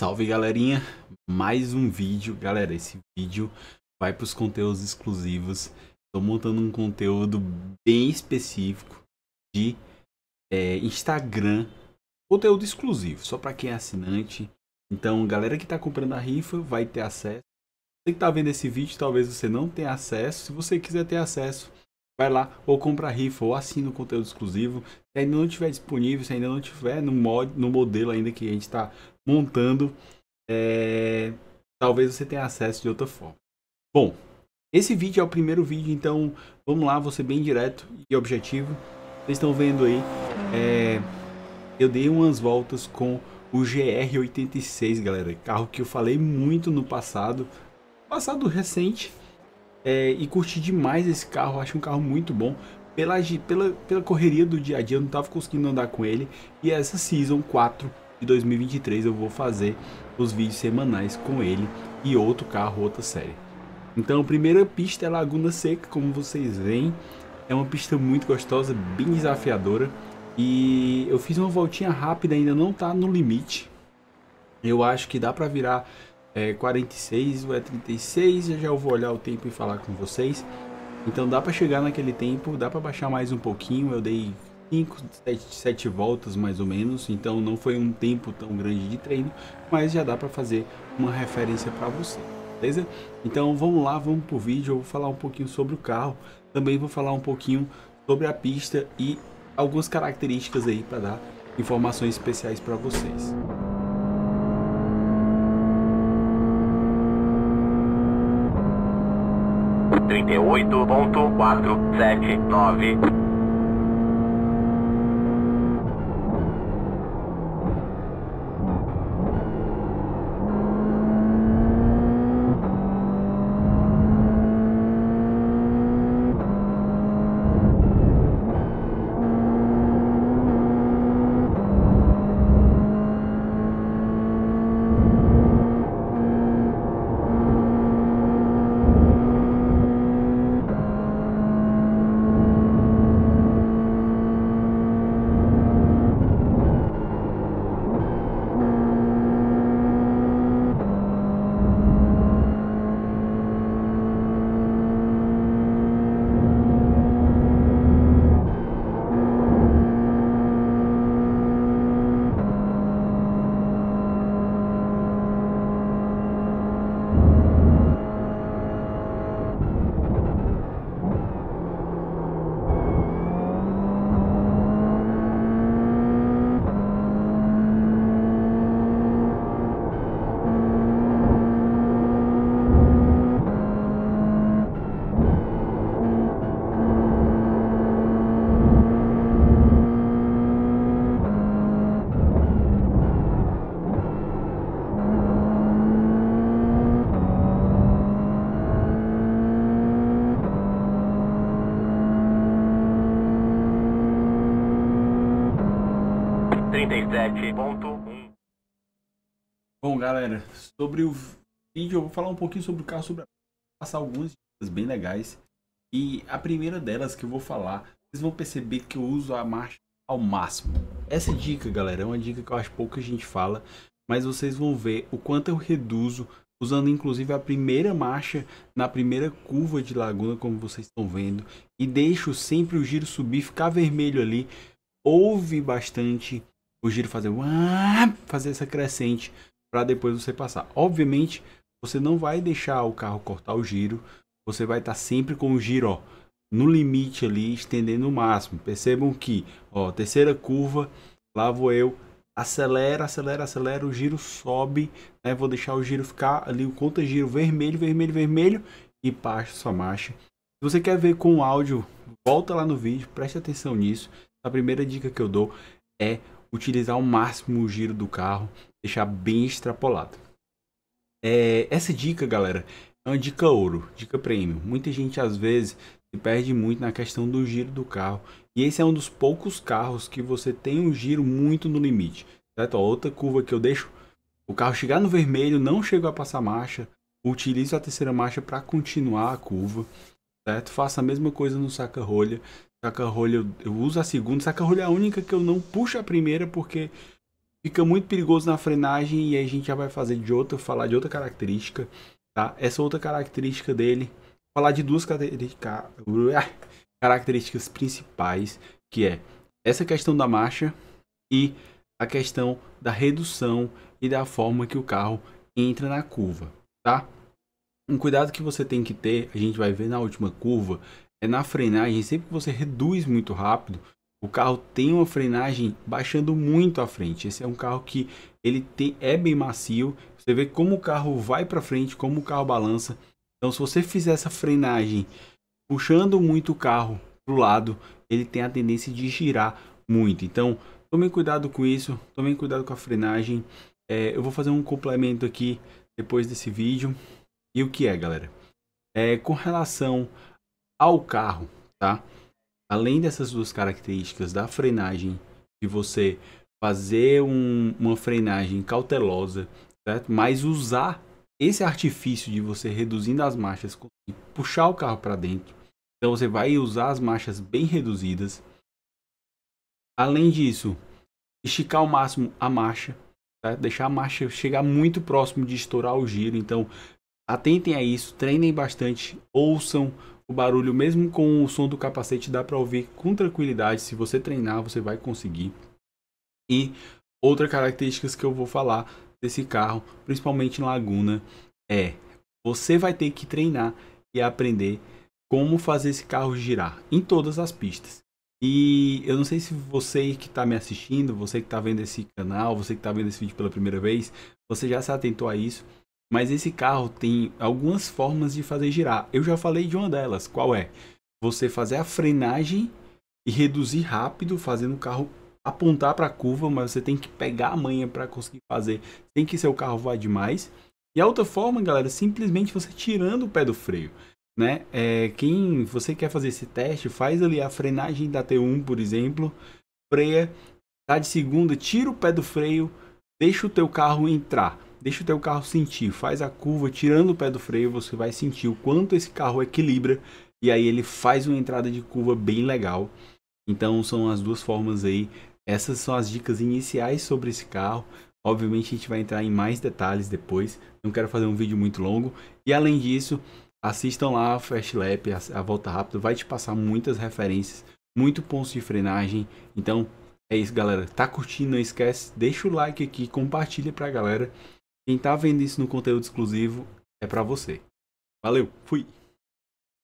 Salve galerinha, mais um vídeo, galera, esse vídeo vai para os conteúdos exclusivos, estou montando um conteúdo bem específico de é, Instagram, conteúdo exclusivo, só para quem é assinante, então galera que está comprando a rifa vai ter acesso, você que está vendo esse vídeo talvez você não tenha acesso, se você quiser ter acesso, vai lá ou compra a rifa ou assina o conteúdo exclusivo. Se ainda não tiver disponível, se ainda não tiver no, mod, no modelo ainda que a gente está montando, é, talvez você tenha acesso de outra forma. Bom, esse vídeo é o primeiro vídeo, então vamos lá, vou ser bem direto e objetivo. Vocês estão vendo aí, é, eu dei umas voltas com o GR86, galera. Carro que eu falei muito no passado, passado recente. É, e curti demais esse carro, acho um carro muito bom. Pela, pela, pela correria do dia a dia, eu não estava conseguindo andar com ele. E essa Season 4 de 2023 eu vou fazer os vídeos semanais com ele e outro carro, outra série. Então a primeira pista é Laguna Seca, como vocês veem, é uma pista muito gostosa, bem desafiadora e eu fiz uma voltinha rápida, ainda não tá no limite. Eu acho que dá para virar é, 46 ou é 36, eu já vou olhar o tempo e falar com vocês. Então dá para chegar naquele tempo, dá para baixar mais um pouquinho, eu dei 5, 7 voltas mais ou menos, então não foi um tempo tão grande de treino, mas já dá para fazer uma referência para você, beleza? Então vamos lá, vamos pro vídeo, eu vou falar um pouquinho sobre o carro, também vou falar um pouquinho sobre a pista e algumas características aí para dar informações especiais para vocês. Trinta e oito ponto quatro sete nove 37.1. Bom, galera, sobre o vídeo, eu vou falar um pouquinho sobre o carro, sobre passar algumas dicas bem legais. E a primeira delas que eu vou falar, vocês vão perceber que eu uso a marcha ao máximo. Essa dica, galera, é uma dica que eu acho pouca gente fala, mas vocês vão ver o quanto eu reduzo usando inclusive a primeira marcha na primeira curva de laguna, como vocês estão vendo, e deixo sempre o giro subir, ficar vermelho ali, ouve bastante, o giro fazer fazer essa crescente para depois você passar. Obviamente, você não vai deixar o carro cortar o giro, você vai estar tá sempre com o giro ó, no limite ali, estendendo o máximo. Percebam que, ó, terceira curva, lá vou eu, acelera, acelera, acelera, o giro sobe, né? Vou deixar o giro ficar ali, o conta giro vermelho, vermelho, vermelho e baixa sua marcha. Se você quer ver com o áudio, volta lá no vídeo, preste atenção nisso. A primeira dica que eu dou é utilizar ao máximo o giro do carro, deixar bem extrapolado. É, essa dica, galera, é uma dica ouro, dica premium. Muita gente às vezes se perde muito na questão do giro do carro. E esse é um dos poucos carros que você tem um giro muito no limite. Certo? outra curva que eu deixo o carro chegar no vermelho, não chegou a passar marcha, utilizo a terceira marcha para continuar a curva certo? Faço a mesma coisa no saca-rolha. Saca-rolha eu, uso a segunda, saca-rolha é a única que eu não puxo a primeira porque fica muito perigoso na frenagem e aí a gente já vai fazer de outra, falar de outra característica, tá? Essa outra característica dele, falar de duas características principais, que é essa questão da marcha e a questão da redução e da forma que o carro entra na curva, tá? Um cuidado que você tem que ter, a gente vai ver na última curva, é na frenagem. Sempre que você reduz muito rápido, o carro tem uma frenagem baixando muito à frente. Esse é um carro que ele tem, é bem macio. Você vê como o carro vai para frente, como o carro balança. Então, se você fizer essa frenagem puxando muito o carro para o lado, ele tem a tendência de girar muito. Então, tome cuidado com isso, Tome cuidado com a frenagem. É, eu vou fazer um complemento aqui depois desse vídeo. E o que é, galera? É, com relação ao carro, tá? Além dessas duas características da frenagem, de você fazer um, uma frenagem cautelosa, certo? Mas usar esse artifício de você reduzindo as marchas, e puxar o carro para dentro. Então você vai usar as marchas bem reduzidas. Além disso, esticar ao máximo a marcha, deixar a marcha chegar muito próximo de estourar o giro. Então, Atentem a isso, treinem bastante, ouçam o barulho, mesmo com o som do capacete, dá para ouvir com tranquilidade. Se você treinar, você vai conseguir. E outra característica que eu vou falar desse carro, principalmente em Laguna, é você vai ter que treinar e aprender como fazer esse carro girar em todas as pistas. E eu não sei se você que está me assistindo, você que está vendo esse canal, você que está vendo esse vídeo pela primeira vez, você já se atentou a isso mas esse carro tem algumas formas de fazer girar. Eu já falei de uma delas, qual é? Você fazer a frenagem e reduzir rápido, fazendo o carro apontar para a curva, mas você tem que pegar a manha para conseguir fazer, sem que seu carro vá demais. E a outra forma, galera, é simplesmente você tirando o pé do freio, né? É, quem você quer fazer esse teste, faz ali a frenagem da T1, por exemplo, freia, tá de segunda, tira o pé do freio, deixa o teu carro entrar Deixa o teu carro sentir, faz a curva, tirando o pé do freio, você vai sentir o quanto esse carro equilibra e aí ele faz uma entrada de curva bem legal. Então são as duas formas aí. Essas são as dicas iniciais sobre esse carro. Obviamente a gente vai entrar em mais detalhes depois. Não quero fazer um vídeo muito longo. E além disso, assistam lá a Fast Lap, a volta rápida, vai te passar muitas referências, muito pontos de frenagem. Então é isso, galera. Tá curtindo? Não esquece, deixa o like aqui, compartilha pra galera. Quem tá vendo isso no conteúdo exclusivo é para você. Valeu, fui!